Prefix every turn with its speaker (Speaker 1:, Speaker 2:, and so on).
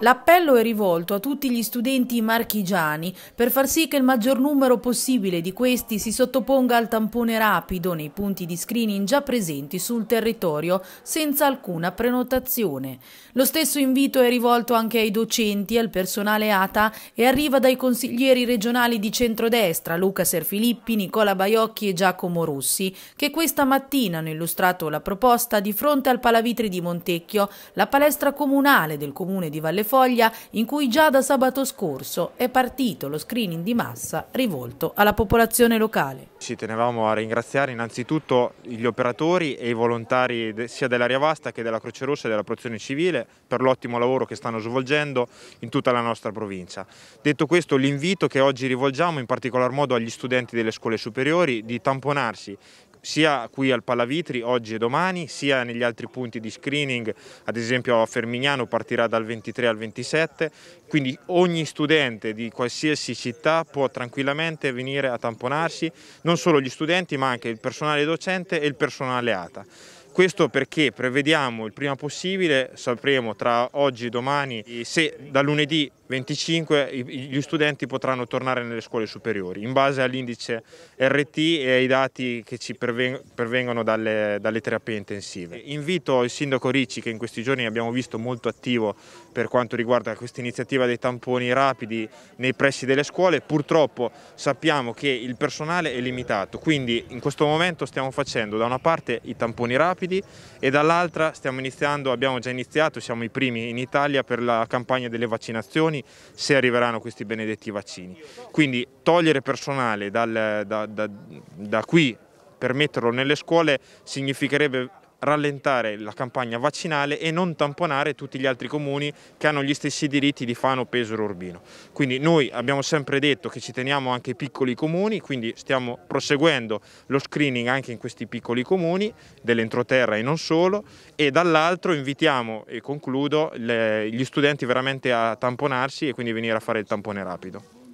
Speaker 1: L'appello è rivolto a tutti gli studenti marchigiani per far sì che il maggior numero possibile di questi si sottoponga al tampone rapido nei punti di screening già presenti sul territorio senza alcuna prenotazione. Lo stesso invito è rivolto anche ai docenti, al personale ATA e arriva dai consiglieri regionali di centrodestra Luca Serfilippi, Nicola Baiocchi e Giacomo Rossi che questa mattina hanno illustrato la proposta di fronte al Palavitri di Montecchio, la palestra comunale del comune di Valle foglia in cui già da sabato scorso è partito lo screening di massa rivolto alla popolazione locale.
Speaker 2: Ci tenevamo a ringraziare innanzitutto gli operatori e i volontari sia dell'Aria Vasta che della Croce Rossa e della Prozione Civile per l'ottimo lavoro che stanno svolgendo in tutta la nostra provincia. Detto questo l'invito che oggi rivolgiamo in particolar modo agli studenti delle scuole superiori di tamponarsi sia qui al Palavitri oggi e domani, sia negli altri punti di screening, ad esempio a Fermignano partirà dal 23 al 27, quindi ogni studente di qualsiasi città può tranquillamente venire a tamponarsi, non solo gli studenti ma anche il personale docente e il personale ATA. Questo perché prevediamo il prima possibile, sapremo tra oggi e domani se da lunedì 25 gli studenti potranno tornare nelle scuole superiori in base all'indice RT e ai dati che ci pervengono dalle, dalle, terapie intensive. Invito il sindaco Ricci che in questi giorni abbiamo visto molto attivo per quanto riguarda questa iniziativa dei tamponi rapidi nei pressi delle scuole, purtroppo sappiamo che il personale è limitato, quindi in questo momento stiamo facendo da una parte i tamponi rapidi e dall'altra stiamo iniziando, abbiamo già iniziato, siamo i primi in Italia per la campagna delle vaccinazioni italiani se arriveranno questi benedetti vaccini. Quindi togliere personale dal, da, da, da qui per metterlo nelle scuole significherebbe rallentare la campagna vaccinale e non tamponare tutti gli altri comuni che hanno gli stessi diritti di Fano, Pesaro, Urbino. Quindi noi abbiamo sempre detto che ci teniamo anche ai piccoli comuni, quindi stiamo proseguendo lo screening anche in questi piccoli comuni, dell'entroterra e non solo, e dall'altro invitiamo, e concludo, le, gli studenti veramente a tamponarsi e quindi venire a fare il tampone rapido.